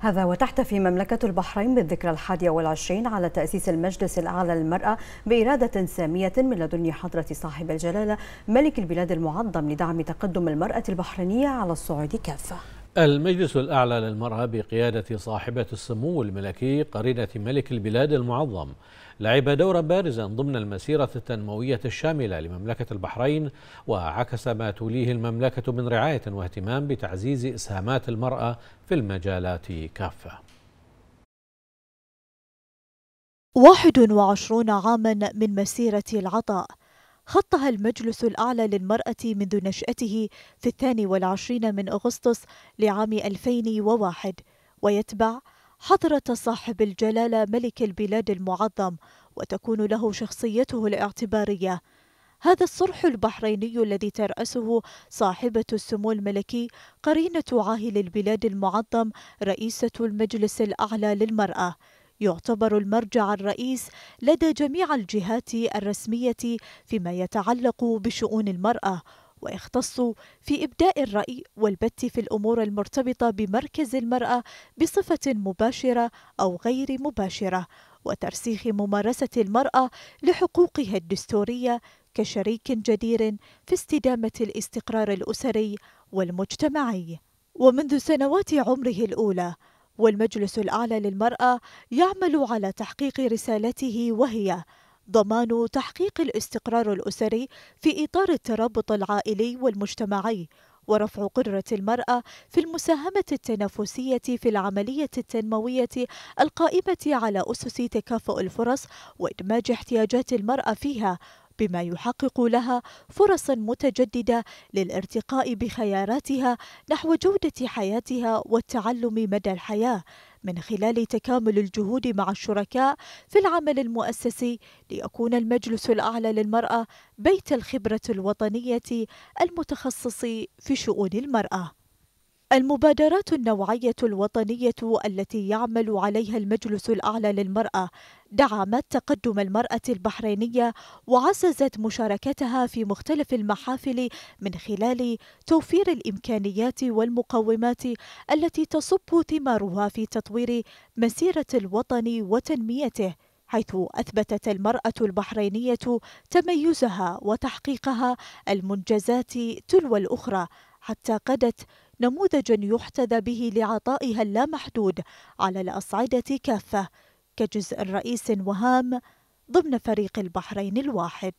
هذا وتحتفي مملكة البحرين بالذكرى الحادية والعشرين على تأسيس المجلس الأعلى للمرأة بإرادة سامية من لدن حضرة صاحب الجلالة ملك البلاد المعظم لدعم تقدم المرأة البحرينية على الصعيد كافة المجلس الأعلى للمرأة بقيادة صاحبة السمو الملكي قرينة ملك البلاد المعظم لعب دورا بارزا ضمن المسيرة التنموية الشاملة لمملكة البحرين وعكس ما توليه المملكة من رعاية واهتمام بتعزيز إسهامات المرأة في المجالات كافة 21 عاما من مسيرة العطاء خطها المجلس الأعلى للمرأة منذ نشأته في الثاني والعشرين من أغسطس لعام 2001 ويتبع حضرة صاحب الجلالة ملك البلاد المعظم وتكون له شخصيته الاعتبارية هذا الصرح البحريني الذي ترأسه صاحبة السمو الملكي قرينة عاهل البلاد المعظم رئيسة المجلس الأعلى للمرأة يعتبر المرجع الرئيس لدى جميع الجهات الرسمية فيما يتعلق بشؤون المرأة ويختص في إبداء الرأي والبت في الأمور المرتبطة بمركز المرأة بصفة مباشرة أو غير مباشرة وترسيخ ممارسة المرأة لحقوقها الدستورية كشريك جدير في استدامة الاستقرار الأسري والمجتمعي ومنذ سنوات عمره الأولى والمجلس الأعلى للمرأة يعمل على تحقيق رسالته وهي ضمان تحقيق الاستقرار الأسري في إطار الترابط العائلي والمجتمعي ورفع قدرة المرأة في المساهمة التنافسية في العملية التنموية القائمة على أسس تكافؤ الفرص وإدماج احتياجات المرأة فيها بما يحقق لها فرصا متجدده للارتقاء بخياراتها نحو جوده حياتها والتعلم مدى الحياه من خلال تكامل الجهود مع الشركاء في العمل المؤسسي ليكون المجلس الاعلى للمراه بيت الخبره الوطنيه المتخصص في شؤون المراه المبادرات النوعية الوطنية التي يعمل عليها المجلس الأعلى للمرأة دعمت تقدم المرأة البحرينية وعززت مشاركتها في مختلف المحافل من خلال توفير الإمكانيات والمقومات التي تصب ثمارها في تطوير مسيرة الوطن وتنميته حيث أثبتت المرأة البحرينية تميزها وتحقيقها المنجزات تلو الأخرى حتى قدت نموذج يحتذى به لعطائها اللامحدود على الأصعدة كافة كجزء رئيس وهام ضمن فريق البحرين الواحد